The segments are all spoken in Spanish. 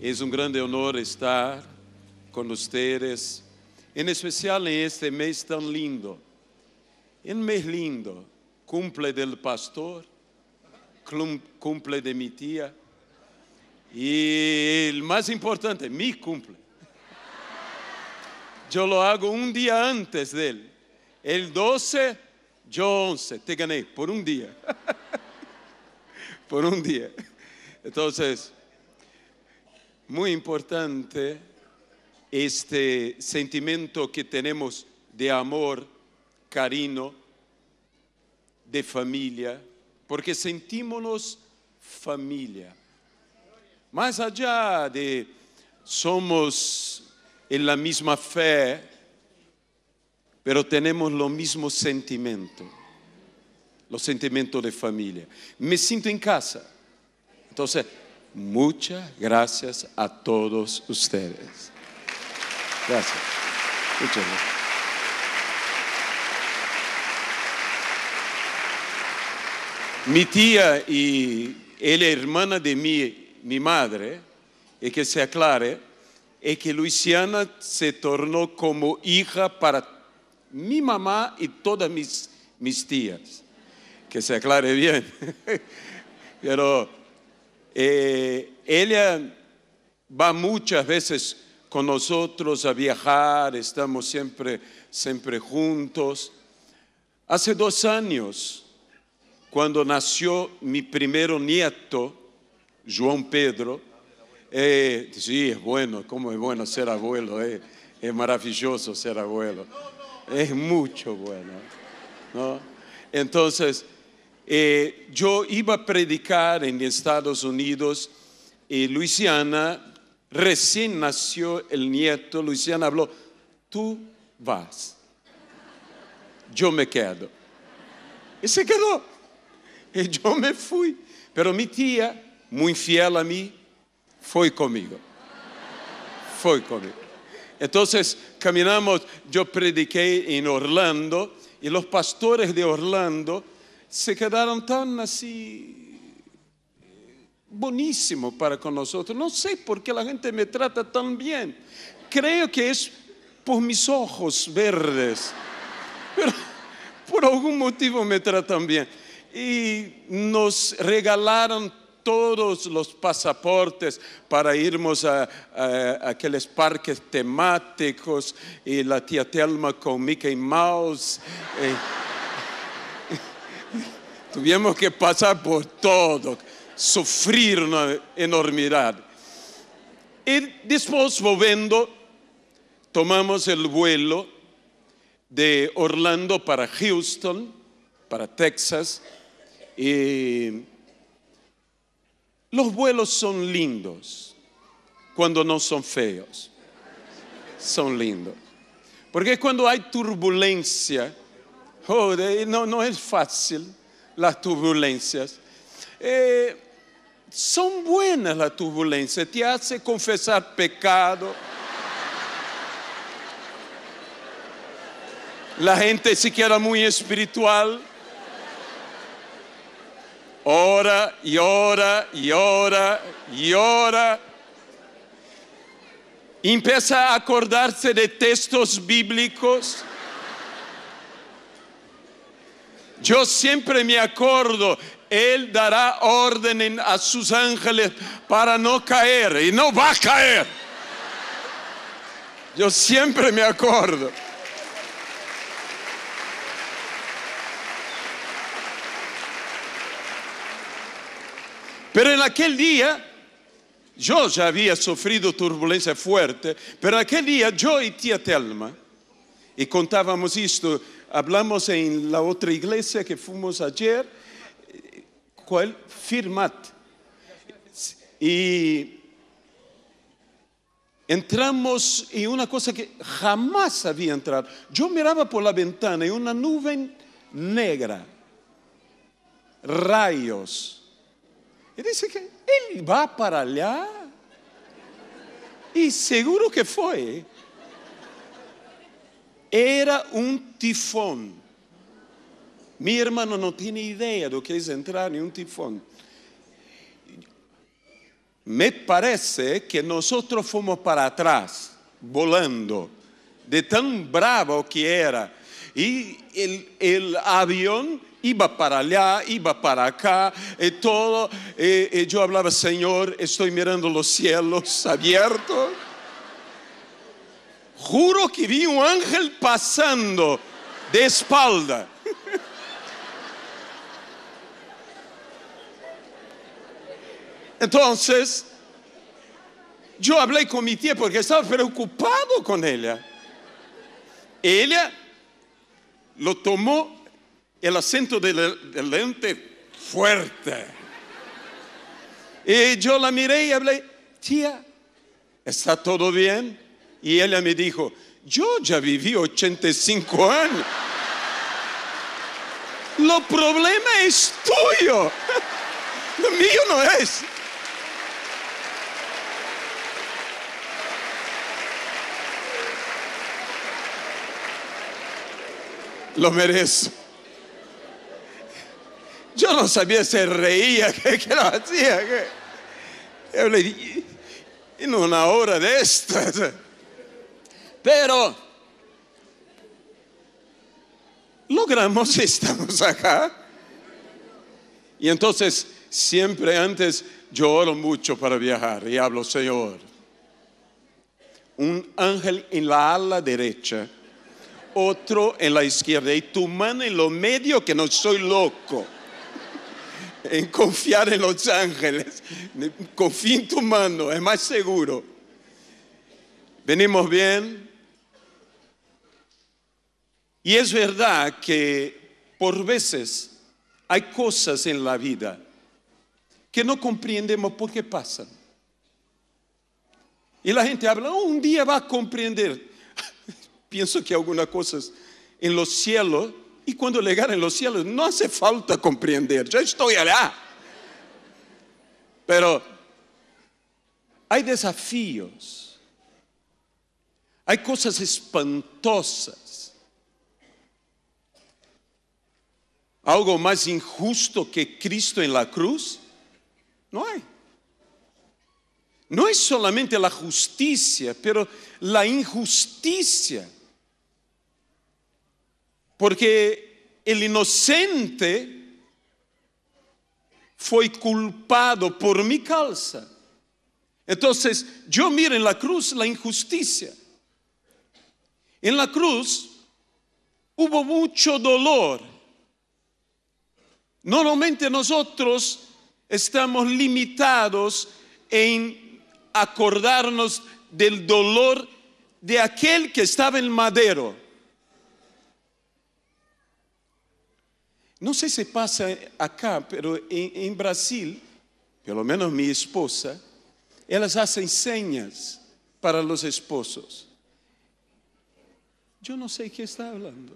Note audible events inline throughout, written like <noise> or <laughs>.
Es un grande honor estar con ustedes, en especial en este mes tan lindo. En mes lindo, cumple del pastor, cumple de mi tía y el más importante, mi cumple. Yo lo hago un día antes de él. El 12, yo 11, te gané por un día. <laughs> por un día. Entonces, muy importante este sentimiento que tenemos de amor, cariño, de familia, porque sentimos familia. Más allá de somos en la misma fe, pero tenemos los mismo sentimiento. los sentimientos de familia. Me siento en casa. Entonces, Muchas gracias a todos ustedes. Gracias. Muchas Mi tía y ella hermana de mi, madre, y que se aclare, es que Luisiana se tornó como hija para mi mamá y todas mis, mis tías. Que se aclare bien. <laughs> Pero eh, ella va muchas veces con nosotros a viajar, estamos siempre, siempre juntos. Hace dos años, cuando nació mi primer nieto, Juan Pedro, eh, sí, es bueno, como es bueno ser abuelo, eh, es maravilloso ser abuelo, es mucho bueno. ¿no? Entonces, eh, yo iba a predicar en Estados Unidos y eh, Luisiana, recién nació el nieto, Luisiana habló, tú vas, yo me quedo. Y se quedó. Y yo me fui. Pero mi tía, muy fiel a mí, fue conmigo. Fue conmigo. Entonces caminamos, yo prediqué en Orlando y los pastores de Orlando, se quedaron tan así eh, buenísimo para con nosotros. No sé por qué la gente me trata tan bien. Creo que es por mis ojos verdes, <laughs> pero por algún motivo me tratan bien. Y nos regalaron todos los pasaportes para irnos a, a, aquellos parques temáticos y la tía Telma con Mickey Mouse. Eh, Tuvimos que pasar por todo, sufrir una enormidad. Y después, volviendo, tomamos el vuelo de Orlando para Houston, para Texas. Y los vuelos son lindos cuando no son feos. Son lindos. Porque cuando hay turbulencia, no es fácil las turbulencias. Eh, son buenas las turbulencias, te hace confesar pecado. La gente siquiera muy espiritual ora y ora y ora y ora. Empieza a acordarse de textos bíblicos. Yo siempre me acuerdo, Él dará orden a sus ángeles para no caer y no va a caer. Yo siempre me acuerdo. Pero en aquel día, yo ya había sufrido turbulencia fuerte, pero aquel día yo y tía Telma, y contábamos esto, hablamos en la otra iglesia que fuimos ayer, ¿cuál? Firmat. Y entramos en una cosa que jamás había entrado. Yo miraba por la ventana y una nube negra, rayos. Y dice que él va para allá. Y seguro que fue. Era un tifón. Mi hermano no tiene idea de lo que es entrar en un tifón. Me parece que nosotros fuimos para atrás, volando, de tan bravo que era. Y el, avión iba para allá, iba para acá, y eh, todo. Eh, eh, yo hablaba, Señor, estoy mirando los cielos abiertos. Juro que vi un ángel pasando de espalda. Entonces, yo hablé con mi tía porque estaba preocupado con ella. Ella lo tomó el acento del, lente fuerte. Y yo la miré y hablé, tía, ¿está todo bien? Y ella me dijo, yo ya viví 85 años. Lo problema es tuyo. <laughs> Lo mío no es. Lo merezco. Yo no sabía si reía, <laughs> que, lo hacía. Yo le dije, en una hora de estas. Pero logramos, <laughs> estamos acá. Y entonces, siempre antes, yo oro mucho para viajar y hablo, Señor, un ángel en la ala derecha, otro en la izquierda y tu mano en lo medio, que no soy loco. En confiar en los ángeles, confía en tu mano, es más seguro. Venimos bien, y es verdad que por veces hay cosas en la vida que no comprendemos por qué pasan. Y la gente habla, oh, un día va a comprender. <laughs> Pienso que algunas cosas en los cielos, y cuando llegar en los cielos, no hace falta comprender, ya estoy allá. Pero hay desafíos, hay cosas espantosas algo más injusto que Cristo en la cruz? No hay. No es solamente la justicia, pero la injusticia. Porque el inocente fue culpado por mi causa. Entonces, yo miro en la cruz la injusticia. En la cruz hubo mucho dolor Normalmente nosotros estamos limitados en acordarnos del dolor de aquel que estaba en el madero. No sé si pasa acá, pero en, Brasil, Brasil, pelo menos mi esposa, ellas hacen señas para los esposos. Yo no sé qué está hablando.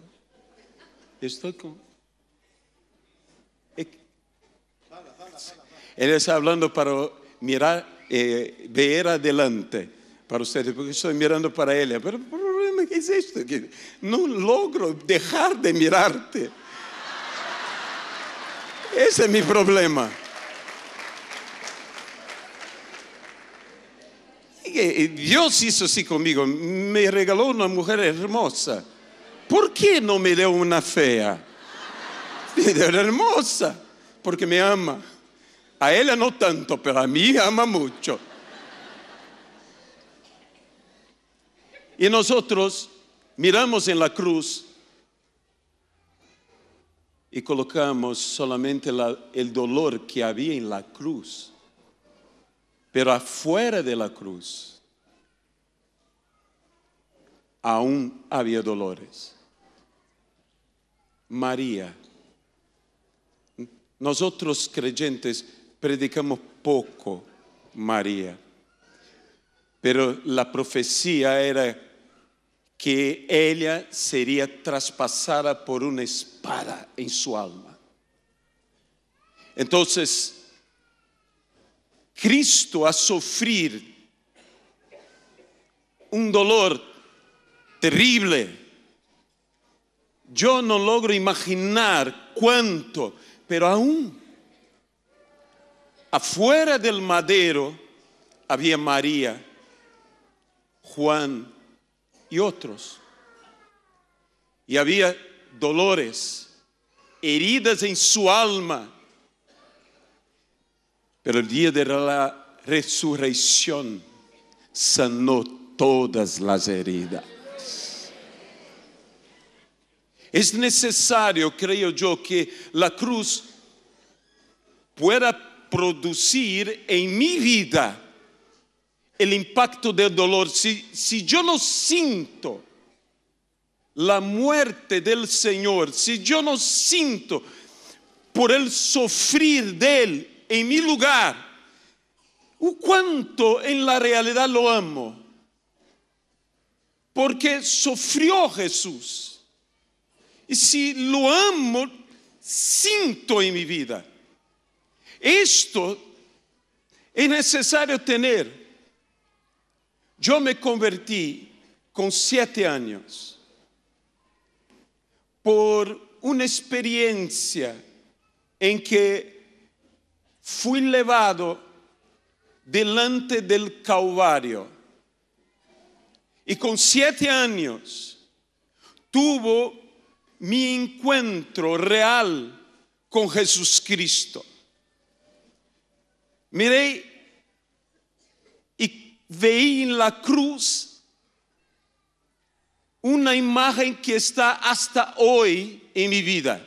Estoy con... Él está hablando para mirar, eh, ver adelante para ustedes, porque estoy mirando para ella Pero el problema es esto, que no logro dejar de mirarte. Ese es mi problema. Eh, eh, Dios hizo así conmigo, me regaló una mujer hermosa. ¿Por qué no me dio una fea? era hermosa, porque me ama. A ella no tanto, pero a mí ama mucho. Y nosotros miramos en la cruz y colocamos solamente el dolor que había en la cruz, pero afuera de la cruz aún había dolores. María nosotros creyentes predicamos poco María, pero la profecía era que ella sería traspasada por una espada en su alma. Entonces, Cristo a sufrir un dolor terrible. Yo no logro imaginar cuánto pero aún afuera del madero había María, Juan y otros. Y había dolores, heridas en su alma. Pero el día de la resurrección sanó todas las heridas. Es necesario, creo yo, que la cruz pueda producir en mi vida el impacto del dolor. Si, si yo no siento la muerte del Señor, si yo no siento por el sufrir de Él en mi lugar, cuánto en la realidad lo amo. Porque sufrió Jesús y si lo amo, sinto en mi vida. Esto es necesario tener. Yo me convertí con siete años por una experiencia en que fui levado delante del Calvário. Y con siete años tuvo mi encuentro real con Jesucristo. Miré y veí en la cruz una imagen que está hasta hoy en mi vida.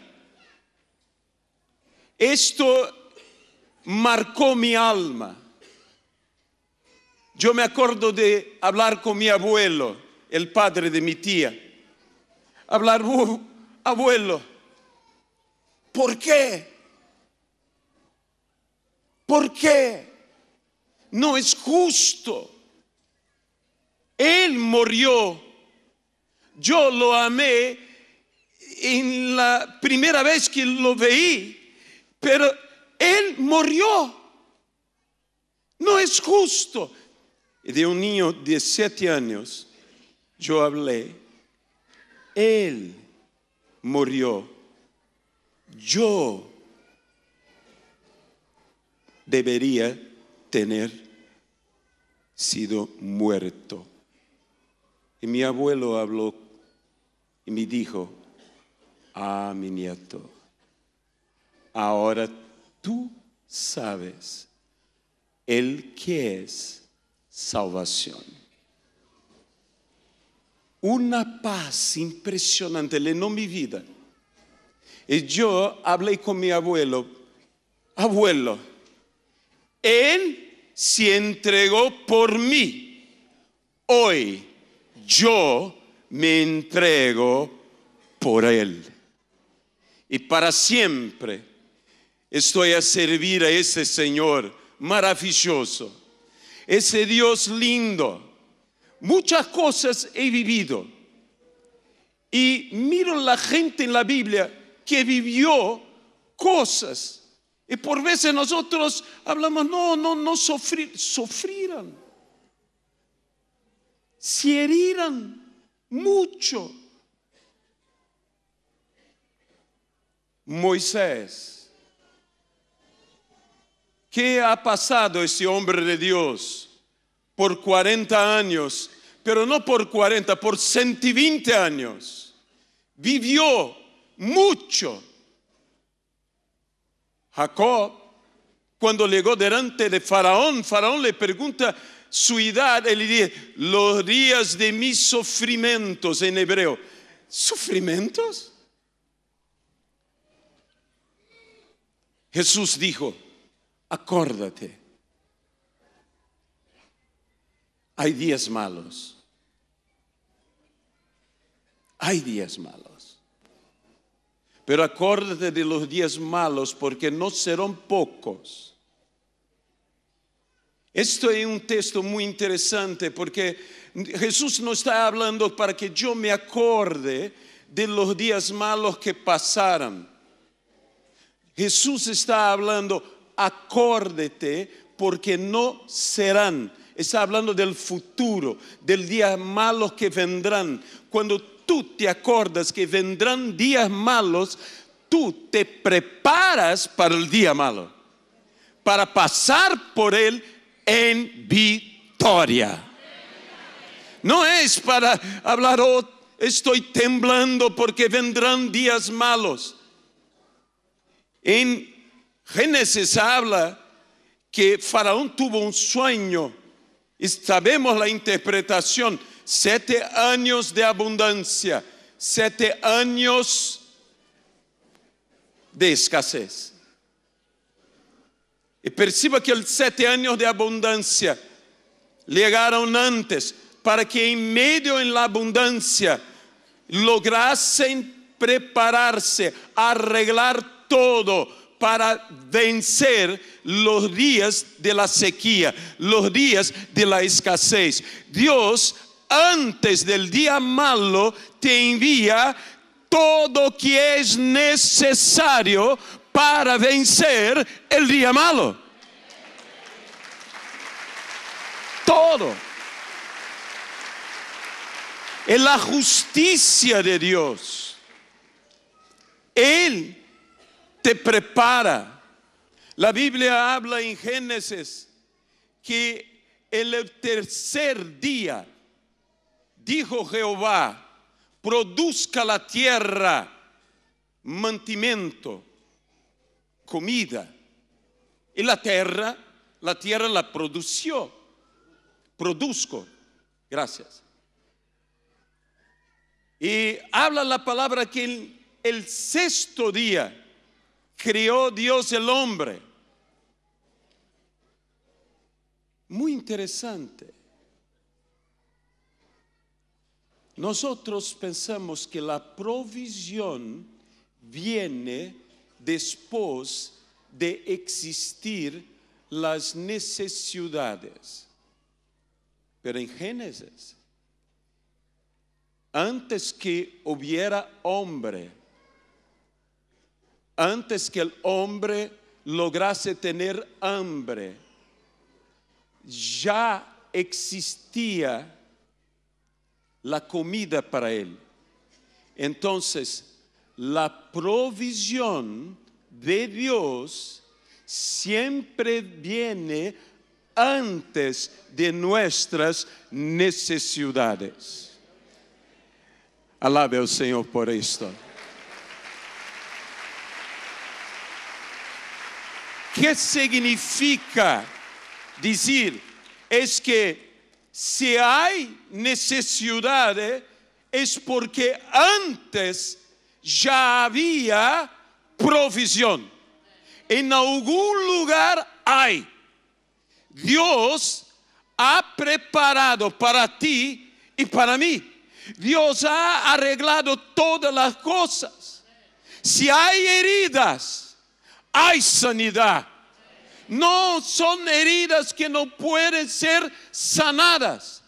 Esto marcó mi alma. Yo me acuerdo de hablar con mi abuelo, el padre de mi tía. Hablar, abuelo. ¿Por qué? ¿Por qué? No es justo. Él murió. Yo lo amé en la primera vez que lo veí, pero él murió. No es justo. De un niño de siete años, yo hablé. Él murió, yo debería tener sido muerto. Y mi abuelo habló y me dijo, ah, mi nieto, ahora tú sabes el que es salvación una paz impresionante llenó mi vida. Y yo hablé con mi abuelo, abuelo, él se entregó por mí. Hoy yo me entrego por él. Y para siempre estoy a servir a ese Señor maravilloso, ese Dios lindo muchas cosas he vivido. Y miro la gente en la Biblia que vivió cosas. Y por veces nosotros hablamos, no, no, no sufrir, sufrieron. Si herirán mucho. Moisés, ¿qué ha pasado ese hombre de Dios? por 40 años, pero no por 40, por 120 años. Vivió mucho. Jacob, cuando llegó delante de Faraón, Faraón le pregunta su edad, él dice, los días de mis sufrimientos en hebreo. ¿Sufrimientos? Jesús dijo, Acórdate Hay días malos. Hay días malos. Pero acórdate de los días malos porque no serán pocos. Esto es un texto muy interesante porque Jesús no está hablando para que yo me acorde de los días malos que pasaron. Jesús está hablando, acórdete porque no serán Está hablando del futuro, del día malo que vendrán. Cuando tú te acordas que vendrán días malos, tú te preparas para el día malo, para pasar por él en victoria. No es para hablar, oh, estoy temblando porque vendrán días malos. En Génesis habla que Faraón tuvo un sueño y sabemos la interpretación. Siete años de abundancia, siete años de escasez. Y perciba que los siete años de abundancia llegaron antes para que en medio en la abundancia lograsen prepararse, arreglar todo para vencer los días de la sequía, los días de la escasez. Dios antes del día malo te envía todo lo que es necesario para vencer el día malo. Todo. Es la justicia de Dios. Él te prepara. La Biblia habla en Génesis que el tercer día dijo Jehová, produzca la tierra mantimento, comida. Y la tierra, la tierra la produció, produzco. Gracias. Y habla la palabra que el, el sexto día crió Dios el hombre. Muy interesante. Nosotros pensamos que la provisión viene después de existir las necesidades. Pero en Génesis, antes que hubiera hombre, antes que el hombre lograse tener hambre, ya existía la comida para él. Entonces, la provisión de Dios siempre viene antes de nuestras necesidades. Alabe al Señor por esto. ¿Qué significa decir? Es que si hay necesidades es porque antes ya había provisión. En algún lugar hay. Dios ha preparado para ti y para mí. Dios ha arreglado todas las cosas. Si hay heridas, hay sanidad. No son heridas que no pueden ser sanadas.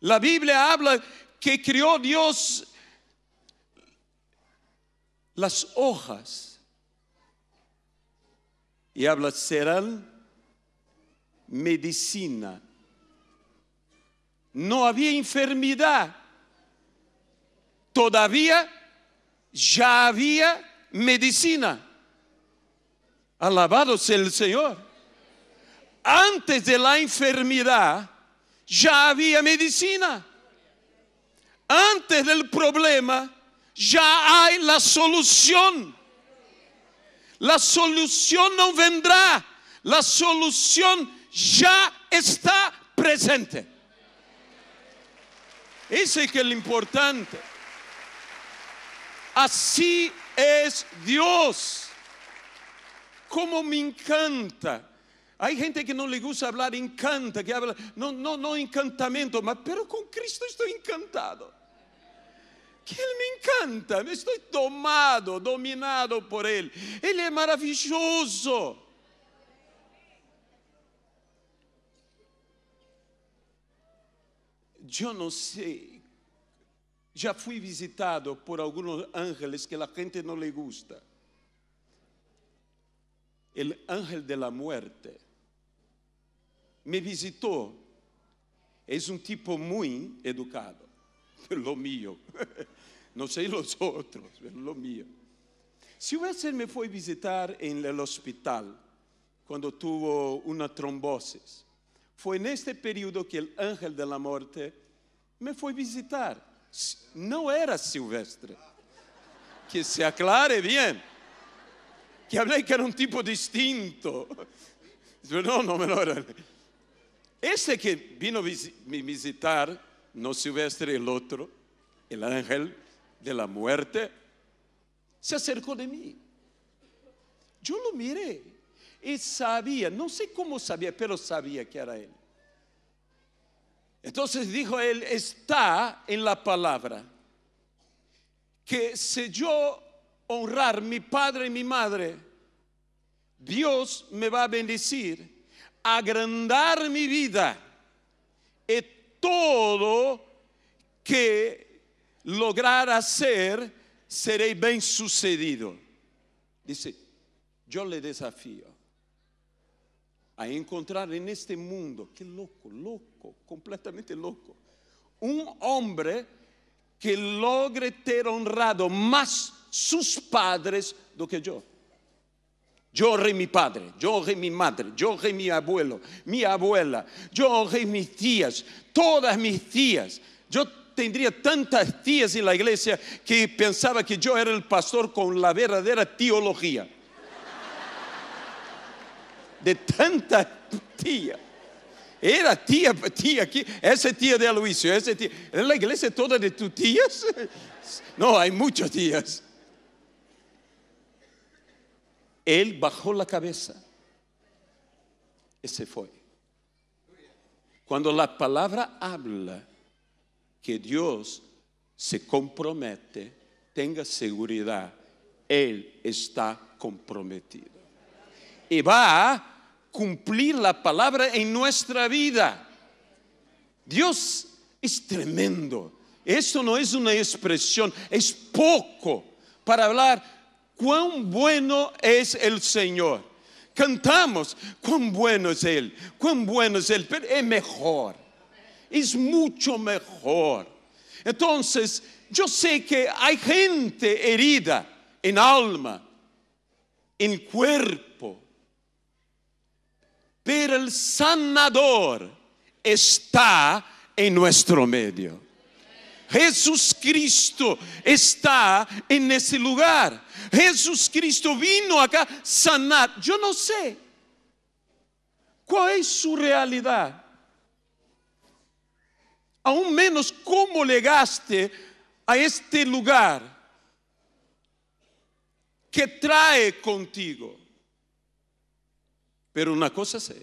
La Biblia habla que creó Dios las hojas y habla serán medicina. No había enfermedad. Todavía ya había medicina. Alabado sea el Señor. Antes de la enfermedad ya había medicina. Antes del problema ya hay la solución. La solución no vendrá. La solución ya está presente. Ese que es lo importante. Así es Dios. Como me encanta. Hay gente que no le gusta hablar encanta, que habla, no, no, no encantamiento, pero con Cristo estoy encantado. Que Él me encanta, me estoy tomado, dominado por Él. Él es maravilloso. Yo no sé ya fui visitado por algunos ángeles que la gente no le gusta. El ángel de la muerte me visitó Es un tipo muy educado, <laughs> lo mío. <laughs> No sé los otros, pero lo mío. si Wesley me fue a visitar en el hospital cuando tuvo una trombosis, fue en este periodo que el ángel de la muerte me fue a visitar. No era silvestre. Que se aclare bien. Que hablé que era un tipo distinto. No, no me lo era. ese que vino a visitar, no silvestre, el otro, el ángel de la muerte, se acercó de mí. Yo lo miré y sabía, no sé cómo sabía, pero sabía que era él. Entonces dijo él, está en la palabra, que si yo honrar mi padre y mi madre, Dios me va a bendecir, agrandar mi vida y todo que lograr hacer, seré bien sucedido. Dice, yo le desafío a encontrar en este mundo, qué loco, loco completamente loco. Un hombre que logre tener honrado más sus padres do que yo. Yo honré mi padre, yo honré mi madre, yo honré mi abuelo, mi abuela, yo honré mis tías, todas mis tías. Yo tendría tantas tías en la iglesia que pensaba que yo era el pastor con la verdadera teología. De tantas tías. Era tía, tía aquí, esa tía de Aloysio, esa tía. es la iglesia toda de tus <laughs> tías. No, hay muchos tías. Él bajó la cabeza y se fue. Cuando la palabra habla que Dios se compromete, tenga seguridad, Él está comprometido. Y e va cumplir la palabra en nuestra vida. Dios es tremendo. Eso no es una expresión, es poco para hablar cuán bueno es el Señor. Cantamos, cuán bueno es Él, cuán bueno es Él, pero es mejor, es mucho mejor. Entonces, yo sé que hay gente herida en alma, en cuerpo pero el sanador está en nuestro medio. Jesús Cristo está en ese lugar. Jesús Cristo vino acá sanar. Yo no sé cuál es su realidad. Aún menos cómo llegaste a este lugar que trae contigo. Pero una cosa sé,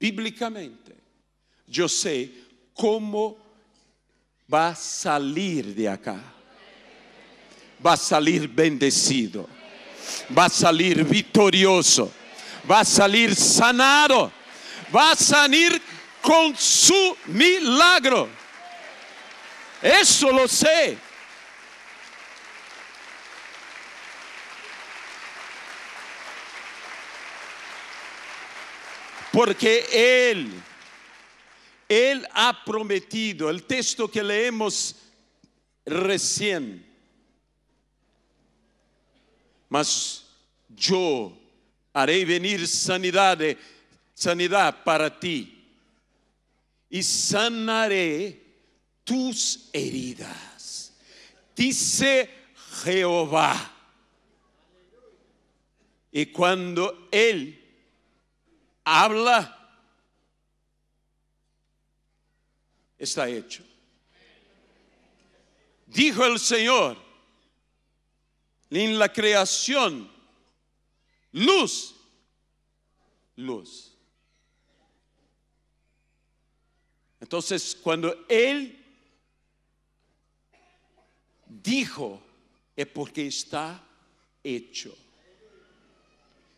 bíblicamente, yo sé cómo va a salir de acá. Va a salir bendecido, va a salir victorioso, va a salir sanado, va a salir con su milagro. Eso lo sé. porque Él, Él ha prometido, el texto que leemos recién, mas yo haré venir sanidad, sanidad para ti y sanaré tus heridas, dice Jehová. Y cuando Él habla, está hecho. Dijo el Señor en la creación, luz, luz. Entonces, cuando Él dijo, es porque está hecho.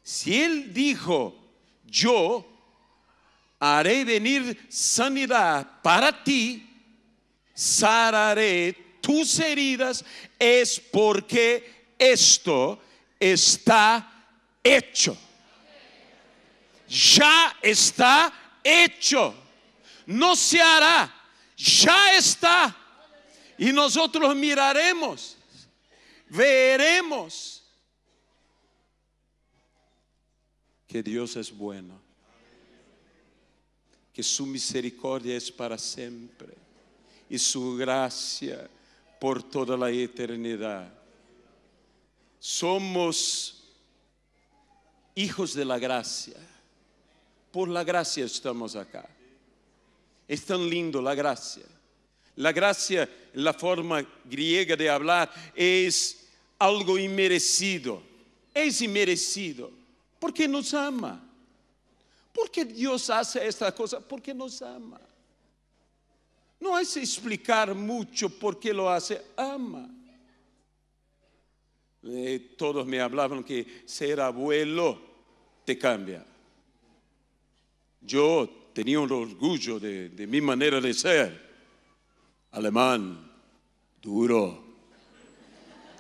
Si Él dijo, yo haré venir sanidad para ti, sararé tus heridas, es porque esto está hecho. Ya está hecho. No se hará. Ya está. Y nosotros miraremos, veremos que Dios es bueno, que su misericordia es para siempre y su gracia por toda la eternidad. Somos hijos de la gracia. Por la gracia estamos acá. Es tan lindo la gracia. La gracia, la forma griega de hablar, es algo inmerecido. Es inmerecido. Porque nos ama. Porque Dios hace esta cosa? Porque nos ama. No es explicar mucho por qué lo hace, ama. Eh, todos me hablaban que ser abuelo te cambia. Yo tenía un orgullo de mi manera de ser. Alemán, duro,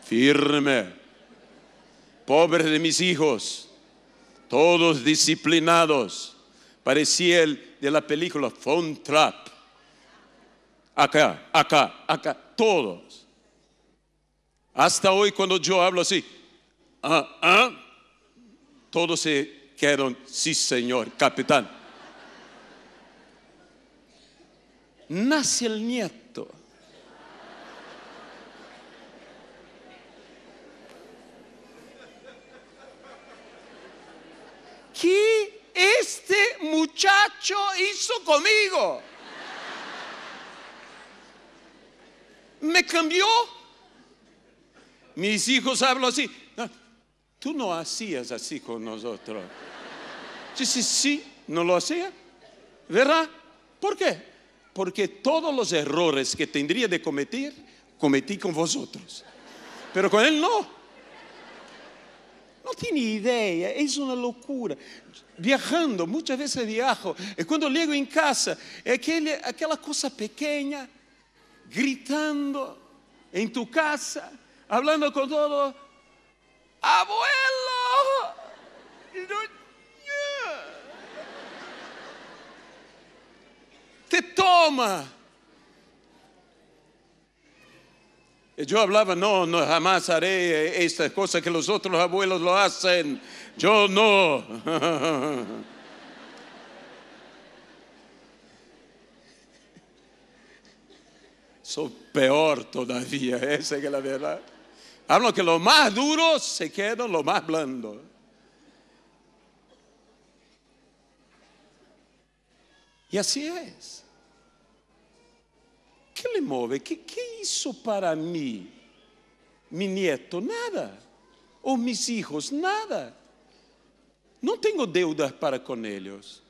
firme, pobre de mis hijos todos disciplinados. Parecía el de la película Phone Trap. Acá, acá, acá, todos. Hasta hoy cuando yo hablo así, ah, ah", todos se quedan, sí señor, capitán. Nace el nieto. ¿Qué este muchacho hizo conmigo? Me cambió. Mis hijos hablan así. tú no hacías así con nosotros. Sí, sí, sí, no lo hacía. ¿Verdad? ¿Por qué? Porque todos los errores que tendría de cometer, cometí con vosotros. Pero con él no. ideia é isso uma loucura Viajando, muitas vezes viajo, e quando ligo em casa, é aquele aquela coisa pequena gritando em tu casa, hablando com todo, abuelo. Te toma. Yo hablaba, no, no, jamás haré eh, estas cosas que los otros abuelos lo hacen. Yo no. <laughs> Soy peor todavía, <laughs> esa es la verdad. Hablo que lo más duro se queda lo más blando. Y así es. ¿Qué le mueve? ¿Qué, ¿Qué hizo para mí mi nieto? Nada. O mis hijos, nada. No tengo deudas para con ellos.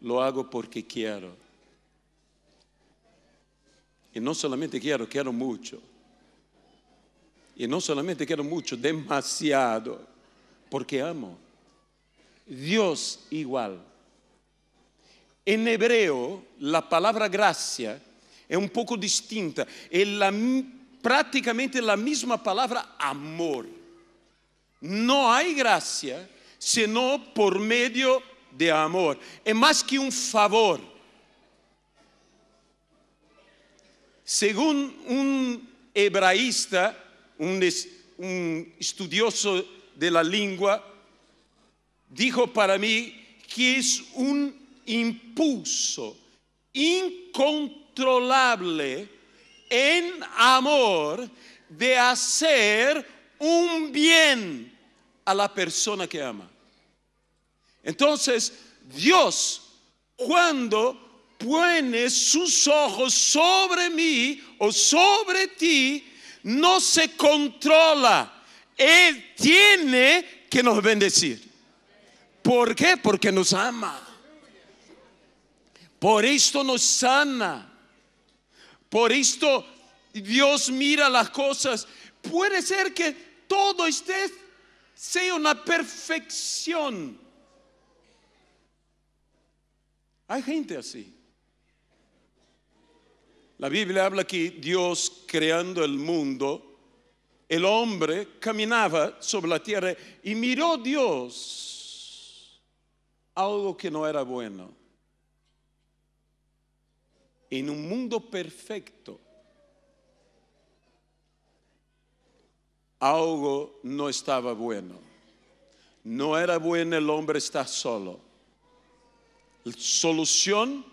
Lo hago porque quiero. Y no solamente quiero, quiero mucho. Y no solamente quiero mucho, demasiado. Porque amo. Dios igual. En hebreo, la palabra gracia es un poco distinta. prácticamente la, misma palabra amor. no hay gracia sino por medio de amor. es más que un favor. según un hebraísta, un estudioso de la lengua dijo para mí que es un impulso incontrolable en amor de hacer un bien a la persona que ama. Entonces, Dios, cuando pone sus ojos sobre mí o sobre ti, no se controla. Él tiene que nos bendecir. ¿Por qué? Porque nos ama. Por esto nos sana. Por esto Dios mira las cosas. Puede ser que todo esté sea una perfección. Hay gente así. La Biblia habla que Dios creando el mundo, el hombre caminaba sobre la tierra y miró Dios algo que no era bueno en un mundo perfecto, algo no estaba bueno. No era bueno el hombre estar solo. Solución,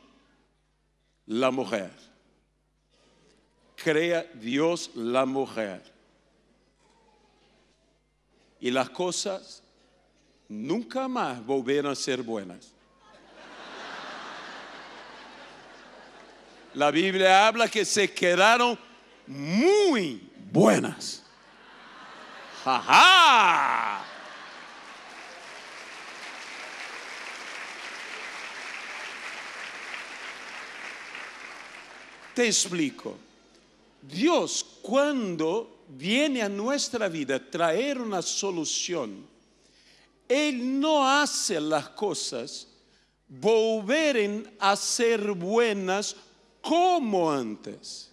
la mujer. Crea Dios la mujer. Y las cosas nunca más volverán a ser buenas. La Biblia habla que se quedaron muy buenas. Te explico. Dios cuando viene a nuestra vida a traer una solución, Él no hace las cosas volver a ser buenas como antes.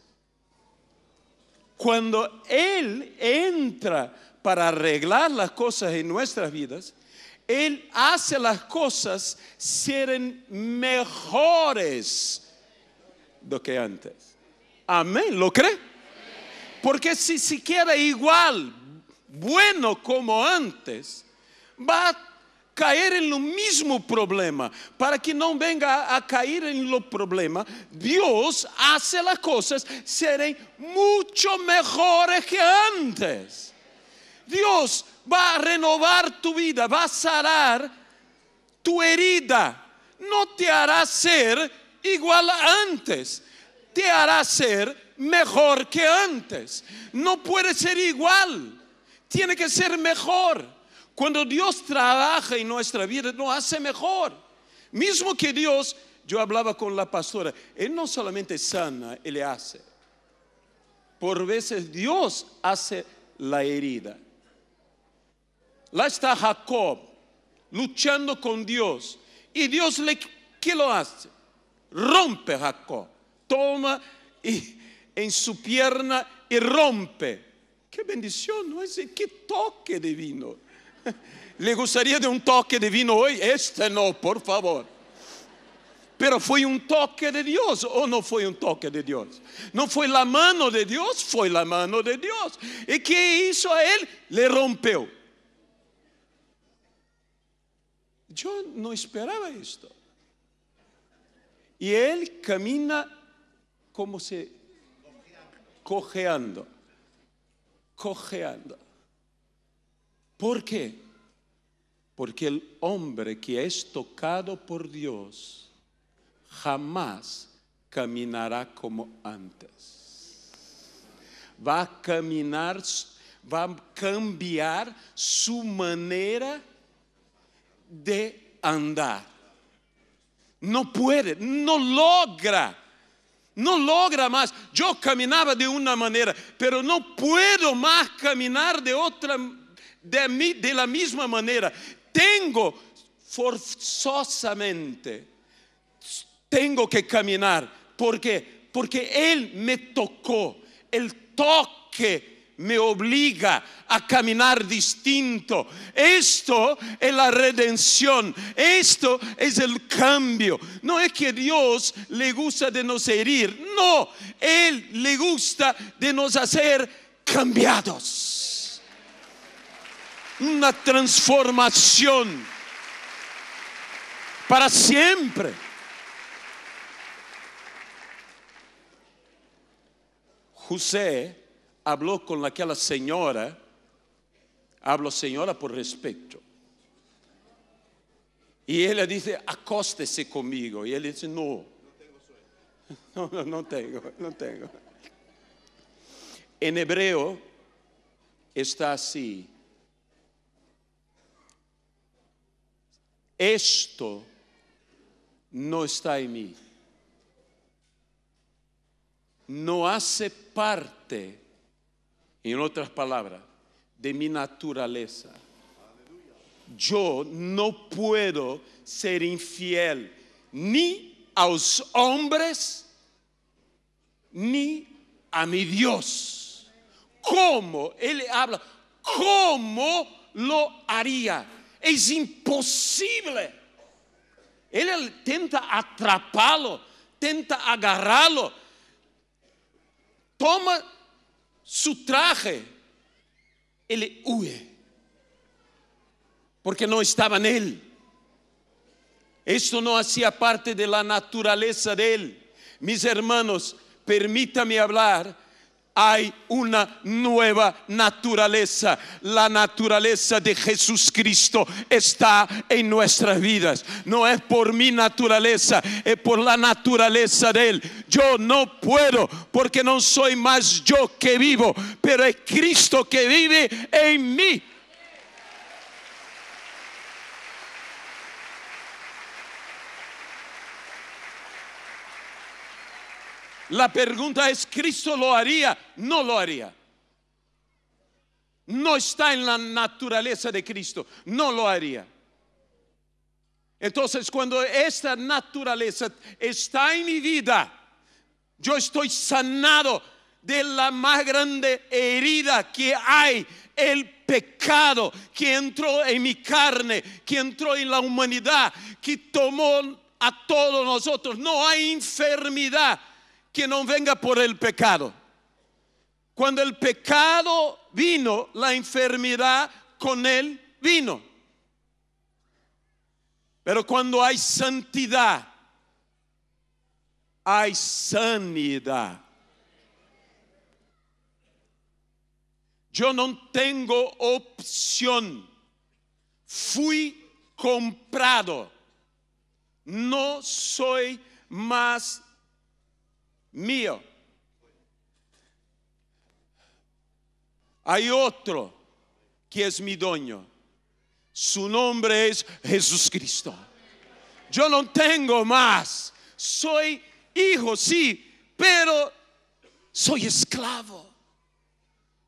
Cuando Él entra para arreglar las cosas en nuestras vidas, Él hace las cosas seren mejores do que antes. Amén, ¿lo cree? Porque si siquiera igual, bueno como antes, va a caer en lo mismo problema. Para que no venga a caer en lo problema, Dios hace las cosas serán mucho mejores que antes. Dios va a renovar tu vida, va a sarar tu herida. No te hará ser igual antes, te hará ser mejor que antes. No puede ser igual, tiene que ser mejor. Cuando Dios trabaja en nuestra vida, No hace mejor. Mismo que Dios, yo hablaba con la pastora, Él no solamente sana, Él hace. Por veces Dios hace la herida. La está Jacob luchando con Dios. Y Dios le, ¿qué lo hace? Rompe Jacob. Toma y, en su pierna y rompe. Qué bendición, ¿no? Es qué toque divino. <laughs> Le gustaría de un toque de vino hoy? Este no, por favor. Pero fue un toque de Dios o no fue un toque de Dios. No fue la mano de Dios, fue la mano de Dios. ¿Y qué hizo a él? Le rompió. Yo no esperaba esto. Y él camina como se cojeando, cojeando. ¿Por qué? Porque el hombre que es tocado por Dios jamás caminará como antes. Va a caminar, va a cambiar su manera de andar. No puede, no logra. No logra más. Yo caminaba de una manera, pero no puedo más caminar de otra manera de, mí, de la misma manera, tengo forzosamente, tengo que caminar. ¿Por qué? Porque Él me tocó. El toque me obliga a caminar distinto. Esto es la redención, esto es el cambio. No es que Dios le gusta de nos herir, no, Él le gusta de nos hacer cambiados una transformación para siempre. José habló con aquella señora, hablo señora por respeto, y ella dice, acóstese conmigo, y él dice, no, <laughs> no, no, no tengo, no tengo. En hebreo está así, esto no está en mí. No hace parte, en otras palabras, de mi naturaleza. Yo no puedo ser infiel ni a los hombres ni a mi Dios. ¿Cómo? Él habla, ¿cómo lo haría? es imposible. Él tenta atraparlo, tenta agarrarlo. Toma su traje, él huye, porque no estaba en él. Esto no hacía parte de la naturaleza de él. Mis hermanos, permítame hablar hay una nueva naturaleza. La naturaleza de Jesús Cristo está en nuestras vidas. No es por mi naturaleza, es por la naturaleza de Él. Yo no puedo porque no soy más yo que vivo, pero es Cristo que vive en mí. La pregunta es, ¿Cristo lo haría? No lo haría. No está en la naturaleza de Cristo, no lo haría. Entonces, cuando esta naturaleza está en mi vida, yo estoy sanado de la más grande herida que hay, el pecado que entró en mi carne, que entró en la humanidad, que tomó a todos nosotros. No hay enfermedad que no venga por el pecado. Cuando el pecado vino, la enfermedad con él vino. Pero cuando hay santidad, hay sanidad. Yo no tengo opción. Fui comprado. No soy más mío. Hay otro que es mi dueño. Su nombre es jesucristo Yo no tengo más. Soy hijo, sí, pero soy esclavo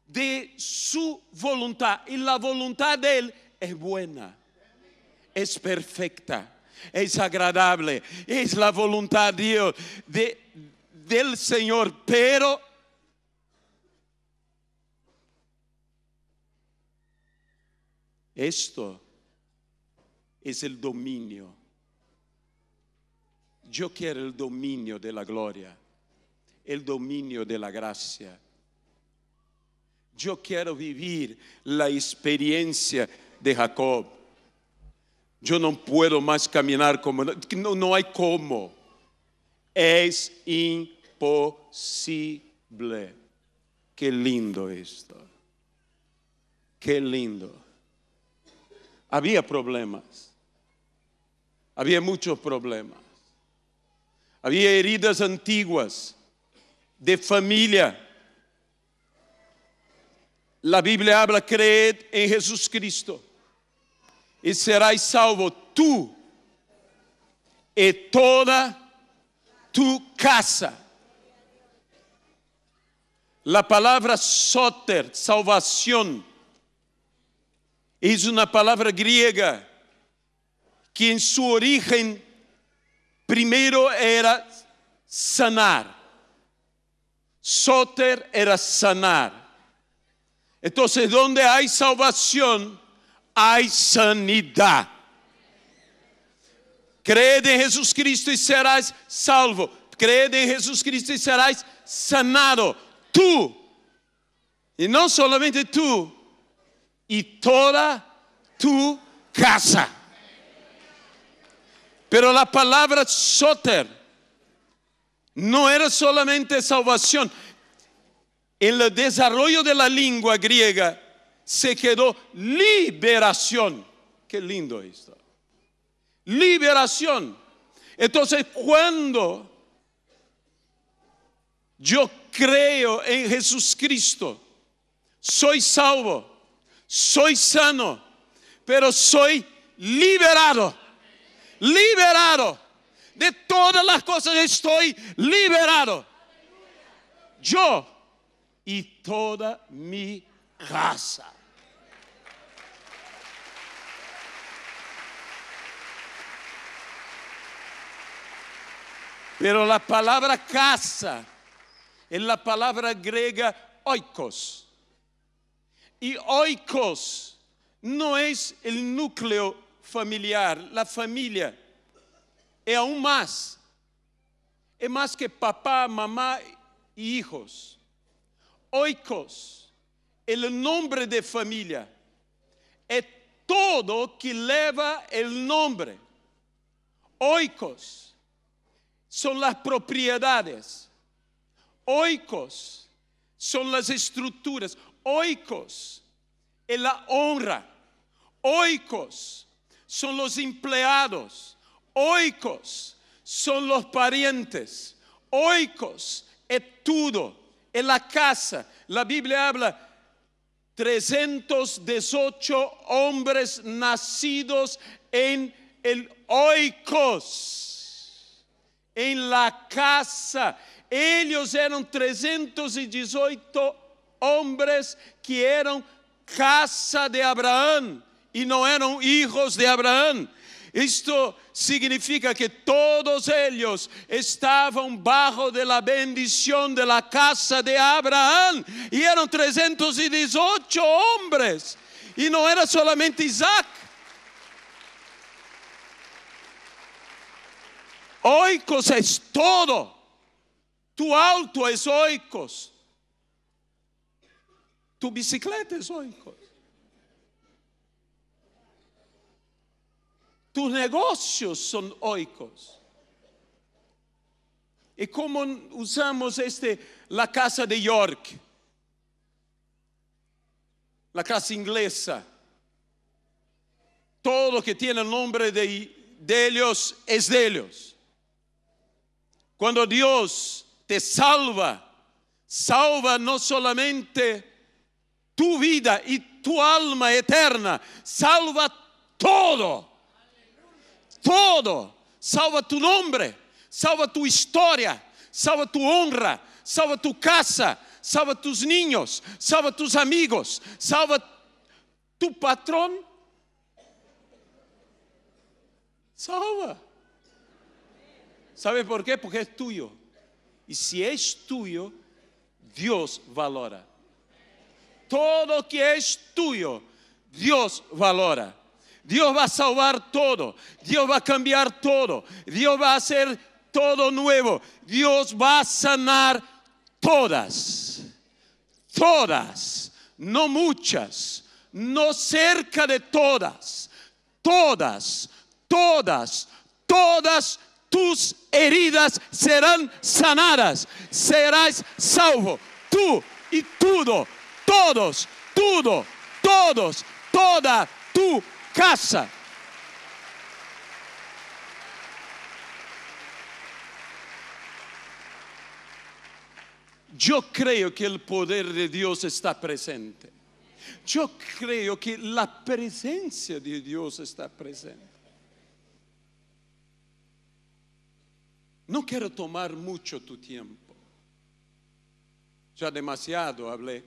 de su voluntad. Y la voluntad de Él es buena, es perfecta, es agradable. Es la voluntad de Dios. De, del Señor, pero esto es el dominio. Yo quiero el dominio de la gloria, el dominio de la gracia. Yo quiero vivir la experiencia de Jacob. Yo no puedo más caminar como... No, hay cómo. Es imposible. Qué lindo esto. Qué lindo. Había problemas. Había muchos problemas. Había heridas antiguas de familia. La Biblia habla, creed en Jesucristo y serás salvo tú y toda tu casa. La palabra soter, salvación, es una palabra griega que en su origen primero era sanar. Soter era sanar. Entonces, donde hay salvación, hay sanidad. Crede em Jesus Cristo e serás salvo. Crede em Jesus Cristo e serás sanado. Tu, e não somente tu, e toda tu casa. Pero a palavra soter não era somente salvação. Em o desarrollo de la lengua grega se quedó liberação. Que lindo isto. liberación. Entonces, cuando yo creo en Jesucristo, soy salvo, soy sano, pero soy liberado, liberado. De todas las cosas estoy liberado. Yo y toda mi raza Pero la palabra casa es la palabra griega oikos. Y oikos no es el núcleo familiar, la familia. Es aún más. Es más que papá, mamá y hijos. Oikos, el nombre de familia, es todo que lleva el nombre. Oikos son las propiedades. Oikos son las estructuras. Oikos es la honra. Oikos son los empleados. Oikos son los parientes. Oikos es todo, es la casa. La Biblia habla 318 hombres nacidos en el oikos em La Casa. Eles eram 318 homens que eram casa de Abraão e não eram filhos de Abraão. Isto significa que todos eles estavam bajo de la bendição de la casa de Abraão e eram 318 homens. E não era solamente Isaac, Oikos es todo. Tu auto es oikos. Tu bicicleta es oikos. Tus negocios son oikos. Y como usamos este, la casa de York, la casa inglesa. Todo lo que tiene el nombre de, de ellos es de ellos. Cuando Dios te salva, salva no solamente tu vida y tu alma eterna, salva todo, todo, salva tu nombre, salva tu historia, salva tu honra, salva tu casa, salva tus niños, salva tus amigos, salva tu patrón, salva. ¿Sabes por qué? Porque es tuyo. Y si es tuyo, Dios valora. Todo que es tuyo, Dios valora. Dios va a salvar todo. Dios va a cambiar todo. Dios va a hacer todo nuevo. Dios va a sanar todas. Todas. No muchas. No cerca de todas. Todas. Todas. Todas tus heridas serán sanadas, serás salvo, tú y todo, todos, todo, todos, toda tu casa. Yo creo que el poder de Dios está presente. Yo creo que la presencia de Dios está presente. No quiero tomar mucho tu tiempo. Ya demasiado hablé.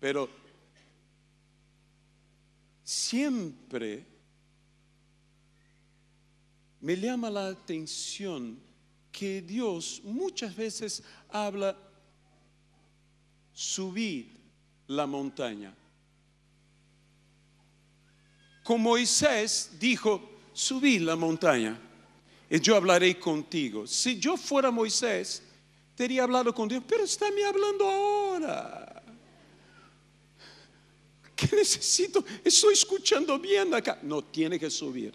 Pero siempre me llama la atención que Dios muchas veces habla, subid la montaña. Como Moisés dijo, subid la montaña yo hablaré contigo. Si yo fuera Moisés, te hablado con Dios, pero está me hablando ahora. ¿Qué necesito? Estoy escuchando bien acá. No, tiene que subir.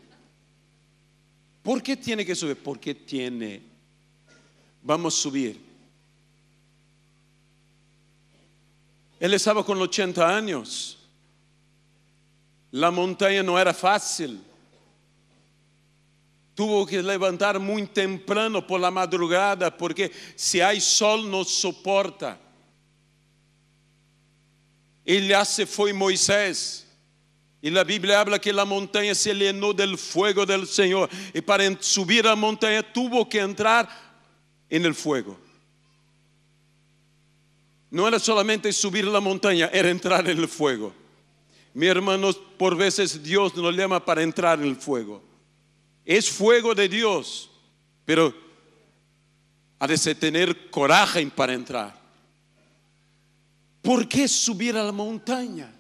¿Por qué tiene que subir? Porque tiene. Vamos a subir. Él estaba con 80 años. La montaña no era fácil tuvo que levantar muy temprano por la madrugada porque si hay sol no soporta. Y ya se fue Moisés. Y la Biblia habla que la montaña se llenó del fuego del Señor. Y para subir a la montaña tuvo que entrar en el fuego. No era solamente subir la montaña, era entrar en el fuego. Mi hermanos, por veces Dios nos llama para entrar en el fuego es fuego de Dios, pero ha de tener coraje para entrar. ¿Por qué subir a la montaña?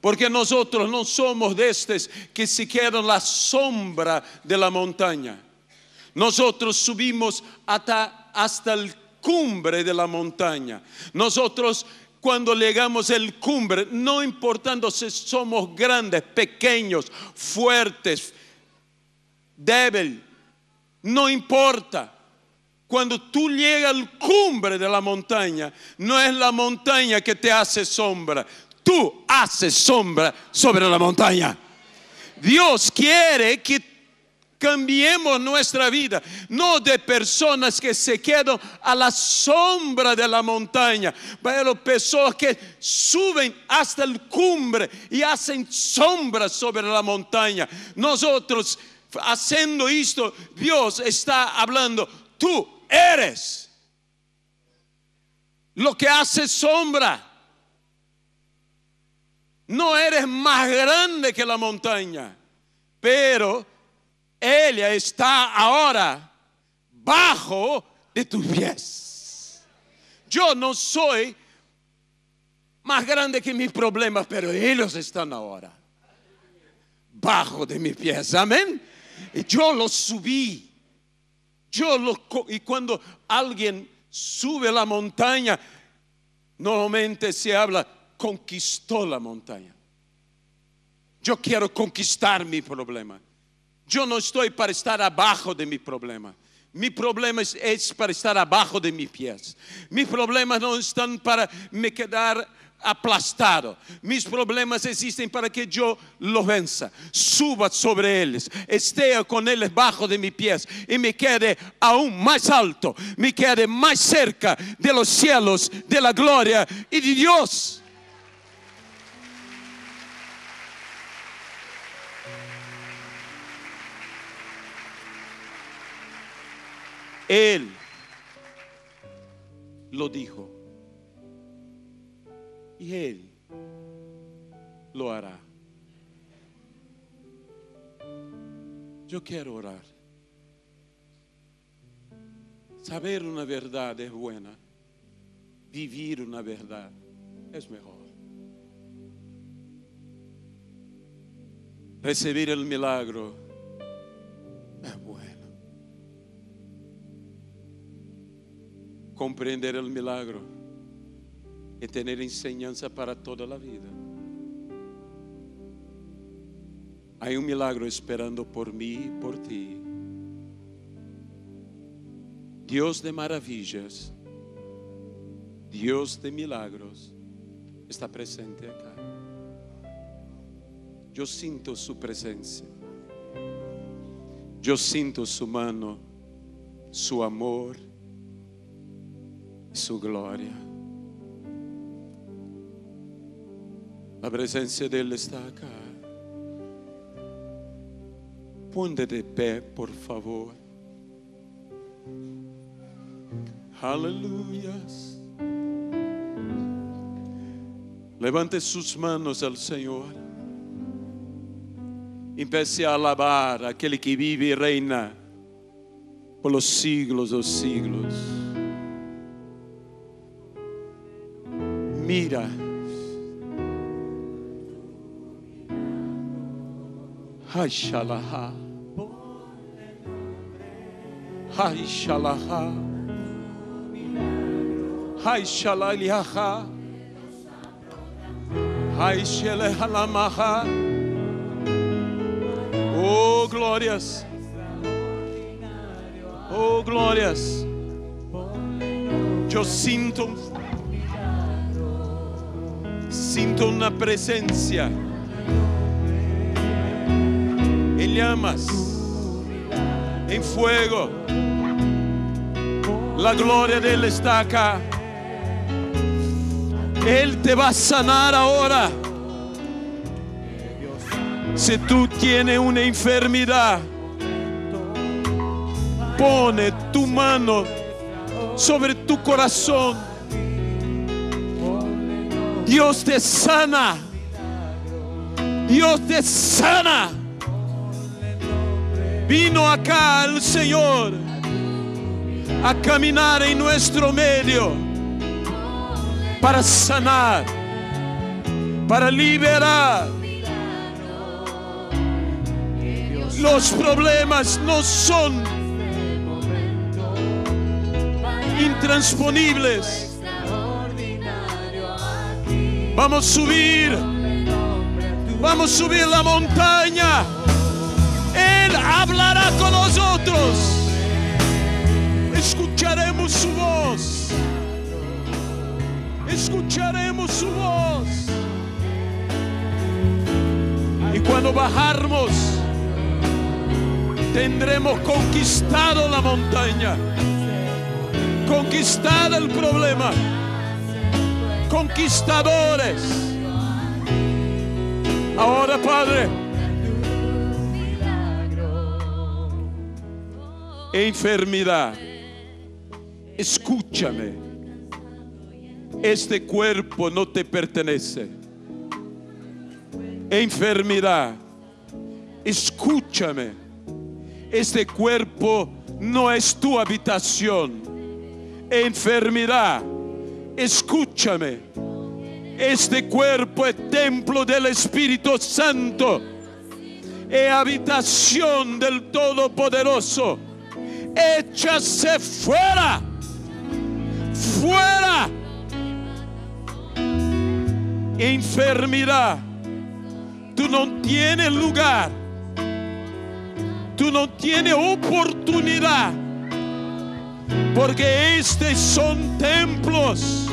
Porque nosotros no somos de estos que se quedan la sombra de la montaña. Nosotros subimos hasta, hasta el cumbre de la montaña. Nosotros cuando llegamos al cumbre, no importando si somos grandes, pequeños, fuertes, débil, no importa. Cuando tú llegas al cumbre de la montaña, no es la montaña que te hace sombra, tú haces sombra sobre la montaña. Dios quiere que cambiemos nuestra vida, no de personas que se quedan a la sombra de la montaña, pero personas que suben hasta el cumbre y hacen sombra sobre la montaña. Nosotros haciendo esto, Dios está hablando, tú eres lo que hace sombra. No eres más grande que la montaña, pero ella está ahora bajo de tus pies. Yo no soy más grande que mis problemas, pero ellos están ahora bajo de mis pies. Amén. Yo lo subí. Yo y cuando alguien sube la montaña, normalmente se habla conquistó la montaña. Yo quiero conquistar mi problema. Yo no estoy para estar abajo de mi problema. Mi problema es, es para estar abajo de mis pies. Mis problemas no están para me quedar aplastado. Mis problemas existen para que yo los venza. Suba sobre ellos, esté con ellos bajo de mis pies y me quede aún más alto, me quede más cerca de los cielos, de la gloria y de Dios. Él lo dijo y Él lo hará. Yo quiero orar. Saber una verdad es buena. Vivir una verdad es mejor. Recibir el milagro es bueno. Comprender el milagro e ter enseñanza para toda a vida. Há um milagro esperando por mim, e por ti. Deus de maravilhas, Deus de milagros, está presente acá. Eu sinto su presença. Eu sinto su mano, su amor, su glória. La presenza della sta qua. Ponte de pé, por favor. Aleluia. Levante suas manos ao Senhor. Empece a alabar aquele que vive e reina pelos siglos dos siglos. Mira Haishalaha. Haishalaha. Haishalaliaha. Haishelehalamaha. Oh, glórias. Oh, glórias. Eu sinto, sinto na presença llamas, en fuego. La gloria de Él está acá. Él te va a sanar ahora. Si tú tienes una enfermedad, pone tu mano sobre tu corazón. Dios te sana. Dios te sana. Vino acá el Señor a caminar en nuestro medio para sanar, para liberar. Los problemas no son intransponibles. Vamos a subir, vamos a subir la montaña hablará con nosotros. Escucharemos su voz. Escucharemos su voz. Y cuando bajarmos, tendremos conquistado la montaña, conquistado el problema, conquistadores. Ahora, Padre. enfermedad, escúchame, este cuerpo no te pertenece. Enfermedad, escúchame, este cuerpo no es tu habitación. Enfermedad, escúchame, este cuerpo es templo del Espíritu Santo, es habitación del Todopoderoso échase fuera, fuera. Enfermidad, tú no tienes lugar, tú no tienes oportunidad, porque estos son templos,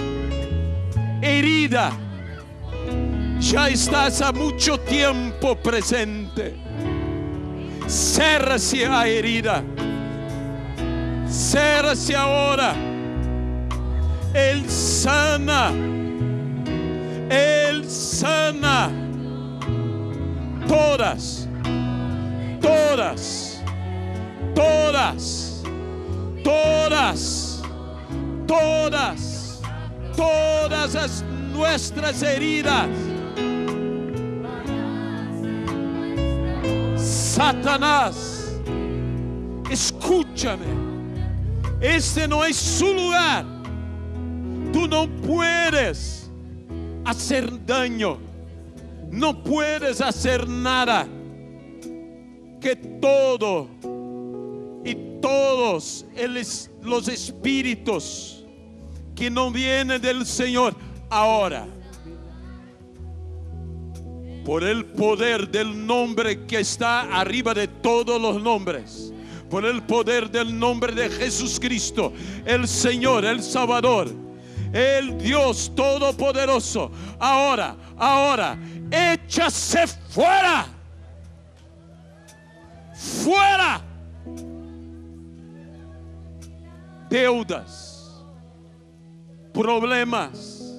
herida, ya estás a mucho tiempo presente. cerra, a herida cérrase ahora. Él sana. Él sana todas, todas, todas, todas, todas, todas as nuestras heridas. Satanás, escúchame. Este no es su lugar. Tú no puedes hacer daño. No puedes hacer nada. Que todo y todos los espíritus que no vienen del Señor ahora por el poder del nombre que está arriba de todos los nombres por el poder del nombre de Jesucristo, el Señor, el Salvador, el Dios Todopoderoso. Ahora, ahora, échase fuera. Fuera. Deudas, problemas,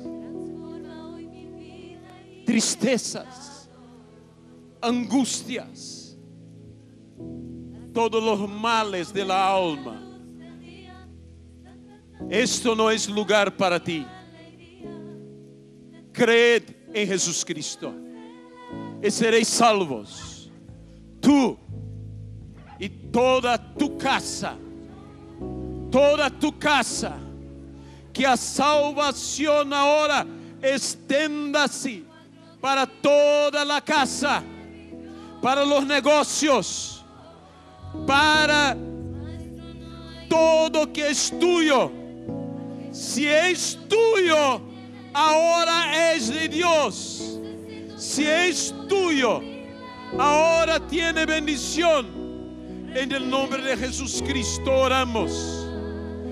tristezas, angustias todos los males de la alma. Esto no es lugar para ti. Creed en Jesucristo y seréis salvos. Tú y toda tu casa, toda tu casa, que a salvación ahora esténdase para toda la casa, para los negocios para todo que es tuyo. Si es tuyo, ahora es de Dios. Si es tuyo, ahora tiene bendición. En el nombre de Jesucristo oramos.